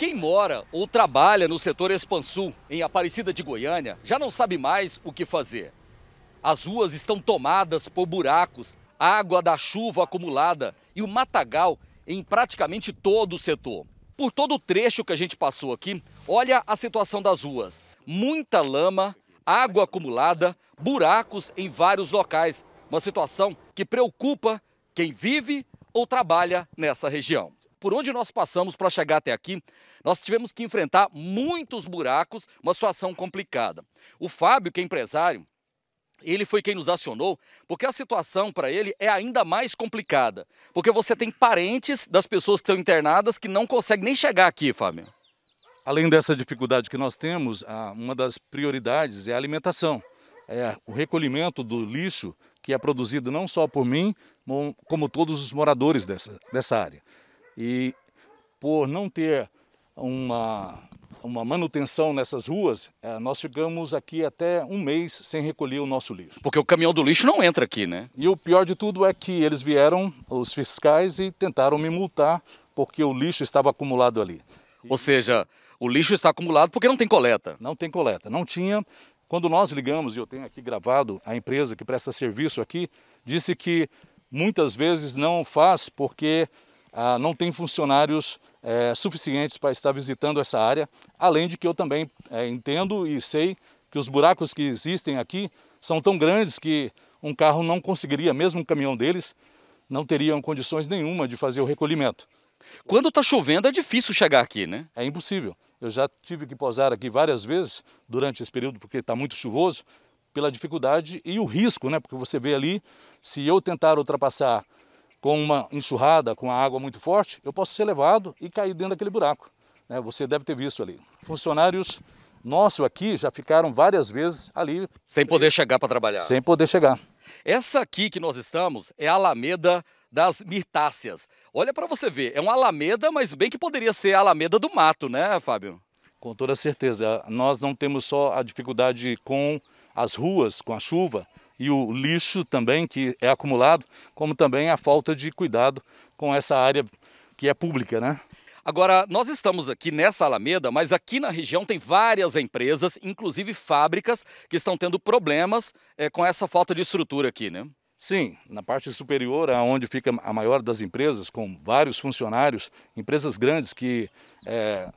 Quem mora ou trabalha no setor Expansul, em Aparecida de Goiânia, já não sabe mais o que fazer. As ruas estão tomadas por buracos, água da chuva acumulada e o matagal em praticamente todo o setor. Por todo o trecho que a gente passou aqui, olha a situação das ruas. Muita lama, água acumulada, buracos em vários locais. Uma situação que preocupa quem vive ou trabalha nessa região por onde nós passamos para chegar até aqui, nós tivemos que enfrentar muitos buracos, uma situação complicada. O Fábio, que é empresário, ele foi quem nos acionou, porque a situação para ele é ainda mais complicada. Porque você tem parentes das pessoas que estão internadas que não conseguem nem chegar aqui, Fábio. Além dessa dificuldade que nós temos, uma das prioridades é a alimentação. É o recolhimento do lixo que é produzido não só por mim, como todos os moradores dessa, dessa área. E por não ter uma, uma manutenção nessas ruas, eh, nós ficamos aqui até um mês sem recolher o nosso lixo. Porque o caminhão do lixo não entra aqui, né? E o pior de tudo é que eles vieram, os fiscais, e tentaram me multar porque o lixo estava acumulado ali. Ou seja, o lixo está acumulado porque não tem coleta. Não tem coleta, não tinha. Quando nós ligamos, e eu tenho aqui gravado, a empresa que presta serviço aqui disse que muitas vezes não faz porque ah, não tem funcionários é, suficientes para estar visitando essa área, além de que eu também é, entendo e sei que os buracos que existem aqui são tão grandes que um carro não conseguiria, mesmo um caminhão deles, não teriam condições nenhuma de fazer o recolhimento. Quando está chovendo é difícil chegar aqui, né? É impossível. Eu já tive que posar aqui várias vezes durante esse período, porque está muito chuvoso, pela dificuldade e o risco, né? Porque você vê ali, se eu tentar ultrapassar com uma enxurrada, com a água muito forte, eu posso ser levado e cair dentro daquele buraco. Né? Você deve ter visto ali. Funcionários nossos aqui já ficaram várias vezes ali. Sem poder chegar para trabalhar. Sem poder chegar. Essa aqui que nós estamos é a Alameda das Mirtáceas. Olha para você ver, é uma alameda, mas bem que poderia ser a Alameda do Mato, né, Fábio? Com toda certeza. Nós não temos só a dificuldade com as ruas, com a chuva, e o lixo também que é acumulado, como também a falta de cuidado com essa área que é pública, né? Agora, nós estamos aqui nessa Alameda, mas aqui na região tem várias empresas, inclusive fábricas, que estão tendo problemas é, com essa falta de estrutura aqui, né? Sim, na parte superior, onde fica a maior das empresas, com vários funcionários, empresas grandes que é, eh,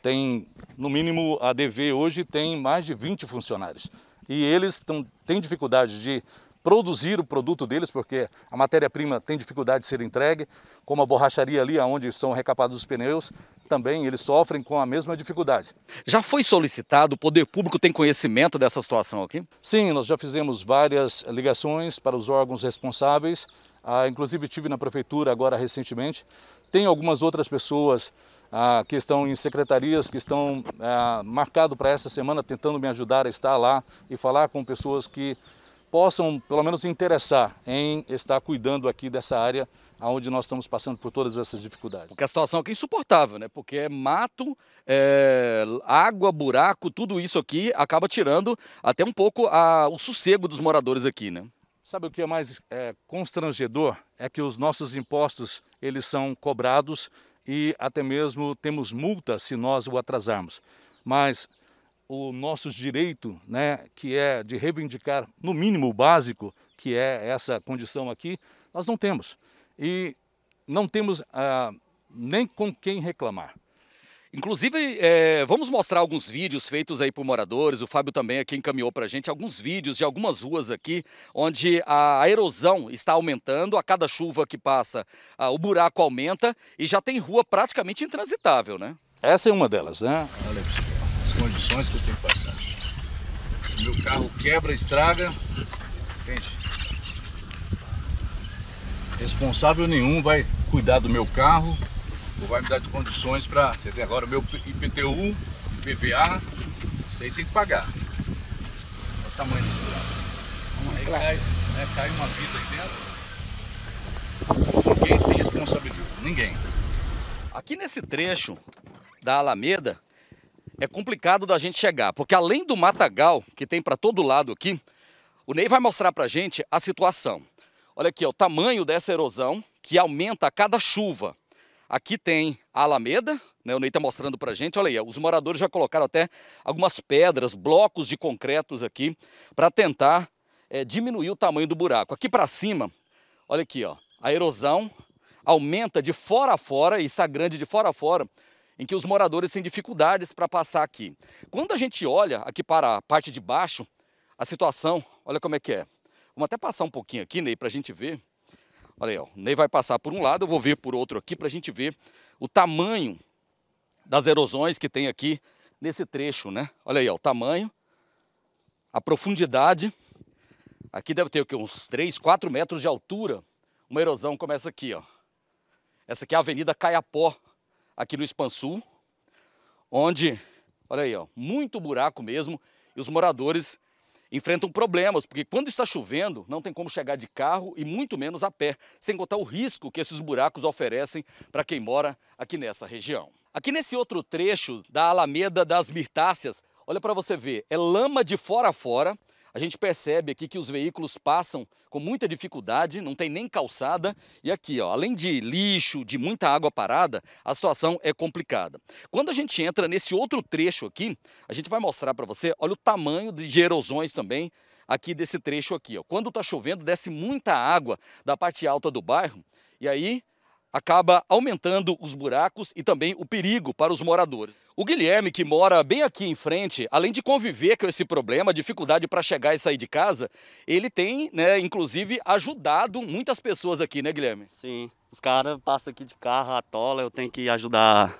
tem, no mínimo, a DV hoje tem mais de 20 funcionários e eles tão, têm dificuldade de produzir o produto deles, porque a matéria-prima tem dificuldade de ser entregue, como a borracharia ali, onde são recapados os pneus, também eles sofrem com a mesma dificuldade. Já foi solicitado, o poder público tem conhecimento dessa situação aqui? Sim, nós já fizemos várias ligações para os órgãos responsáveis, ah, inclusive tive na prefeitura agora recentemente, tem algumas outras pessoas ah, que estão em secretarias, que estão ah, marcado para essa semana, tentando me ajudar a estar lá e falar com pessoas que possam, pelo menos, interessar em estar cuidando aqui dessa área onde nós estamos passando por todas essas dificuldades. Porque a situação aqui é insuportável, né? Porque é mato, é... água, buraco, tudo isso aqui acaba tirando até um pouco a... o sossego dos moradores aqui, né? Sabe o que é mais é, constrangedor? É que os nossos impostos, eles são cobrados e até mesmo temos multa se nós o atrasarmos. Mas o nosso direito, né, que é de reivindicar no mínimo o básico, que é essa condição aqui, nós não temos. E não temos ah, nem com quem reclamar. Inclusive, é, vamos mostrar alguns vídeos feitos aí por moradores. O Fábio também aqui encaminhou para a gente alguns vídeos de algumas ruas aqui, onde a erosão está aumentando. A cada chuva que passa, a, o buraco aumenta e já tem rua praticamente intransitável, né? Essa é uma delas, né? Olha as condições que eu tenho que passar. Se meu carro quebra, estraga, gente, responsável nenhum vai cuidar do meu carro, vai me dar de condições para. Você tem agora o meu IPTU, IPVA, isso aí tem que pagar. Olha o tamanho desse buraco. Aí cai, né, cai uma vida aí dentro. Ninguém se responsabiliza, ninguém. Aqui nesse trecho da Alameda é complicado da gente chegar, porque além do matagal que tem para todo lado aqui, o Ney vai mostrar para gente a situação. Olha aqui, ó, o tamanho dessa erosão que aumenta a cada chuva. Aqui tem a Alameda, né? o Ney está mostrando para a gente. Olha aí, os moradores já colocaram até algumas pedras, blocos de concretos aqui para tentar é, diminuir o tamanho do buraco. Aqui para cima, olha aqui, ó, a erosão aumenta de fora a fora e está grande de fora a fora, em que os moradores têm dificuldades para passar aqui. Quando a gente olha aqui para a parte de baixo, a situação, olha como é que é. Vamos até passar um pouquinho aqui, Ney, para a gente ver. Olha aí, ó, o Ney vai passar por um lado, eu vou vir por outro aqui para a gente ver o tamanho das erosões que tem aqui nesse trecho, né? Olha aí, ó, o tamanho, a profundidade. Aqui deve ter o quê? uns 3, 4 metros de altura. Uma erosão começa aqui, ó. Essa aqui é a Avenida Caiapó, aqui no Expansul, onde, olha aí, ó, muito buraco mesmo, e os moradores enfrentam problemas, porque quando está chovendo, não tem como chegar de carro e muito menos a pé, sem contar o risco que esses buracos oferecem para quem mora aqui nessa região. Aqui nesse outro trecho da Alameda das Mirtáceas, olha para você ver, é lama de fora a fora, a gente percebe aqui que os veículos passam com muita dificuldade, não tem nem calçada. E aqui, ó, além de lixo, de muita água parada, a situação é complicada. Quando a gente entra nesse outro trecho aqui, a gente vai mostrar para você, olha o tamanho de erosões também aqui desse trecho aqui. Ó. Quando está chovendo, desce muita água da parte alta do bairro e aí acaba aumentando os buracos e também o perigo para os moradores. O Guilherme, que mora bem aqui em frente, além de conviver com esse problema, dificuldade para chegar e sair de casa, ele tem, né, inclusive, ajudado muitas pessoas aqui, né, Guilherme? Sim. Os caras passam aqui de carro, atola, eu tenho que ajudar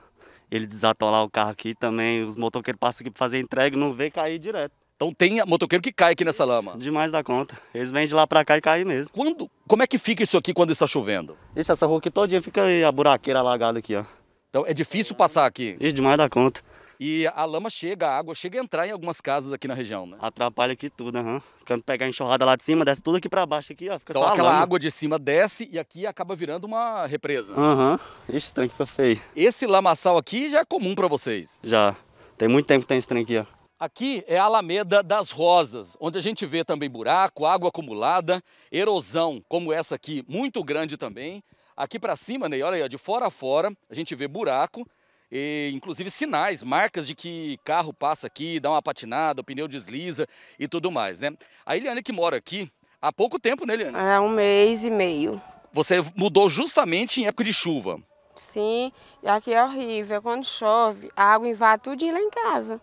ele desatolar o carro aqui também. Os motoqueiros passam aqui para fazer entrega e não vê cair direto. Então tem motoqueiro que cai aqui nessa lama. Demais da conta. Eles vêm de lá pra cá e caem mesmo. Quando, como é que fica isso aqui quando está chovendo? Isso, essa rua aqui todinha fica a buraqueira alagada aqui, ó. Então é difícil passar aqui? Isso, demais da conta. E a lama chega, a água chega a entrar em algumas casas aqui na região, né? Atrapalha aqui tudo, aham. Uhum. Quando pegar a enxurrada lá de cima, desce tudo aqui pra baixo aqui, ó. Fica então só aquela lama. água de cima desce e aqui acaba virando uma represa. Aham. Uhum. Estranho trem foi feio. Esse lamaçal aqui já é comum pra vocês? Já. Tem muito tempo que tem esse trem aqui, ó. Aqui é a Alameda das Rosas, onde a gente vê também buraco, água acumulada, erosão, como essa aqui, muito grande também. Aqui para cima, né? olha aí, de fora a fora, a gente vê buraco, e, inclusive sinais, marcas de que carro passa aqui, dá uma patinada, o pneu desliza e tudo mais, né? A Eliane que mora aqui há pouco tempo, né, Eliane? Há é, um mês e meio. Você mudou justamente em época de chuva. Sim, e aqui é horrível. Quando chove, a água invade tudo lá em casa.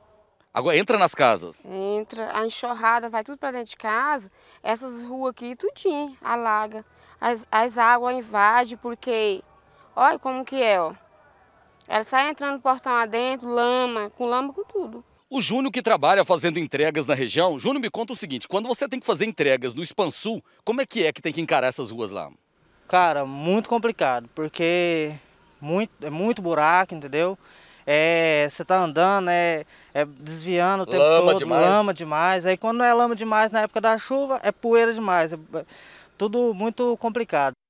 Agora entra nas casas? Entra, a enxurrada vai tudo para dentro de casa, essas ruas aqui, tudinho, alaga. As, as águas invadem, porque olha como que é, ó. Ela sai entrando no portão adentro, lama, com lama, com tudo. O Júnior que trabalha fazendo entregas na região, Júnior me conta o seguinte, quando você tem que fazer entregas no Expansul, como é que é que tem que encarar essas ruas lá? Cara, muito complicado, porque muito, é muito buraco, entendeu? é, você tá andando, é, é desviando o tempo lama todo, demais. lama demais. Aí quando não é lama demais na época da chuva, é poeira demais. É, é tudo muito complicado.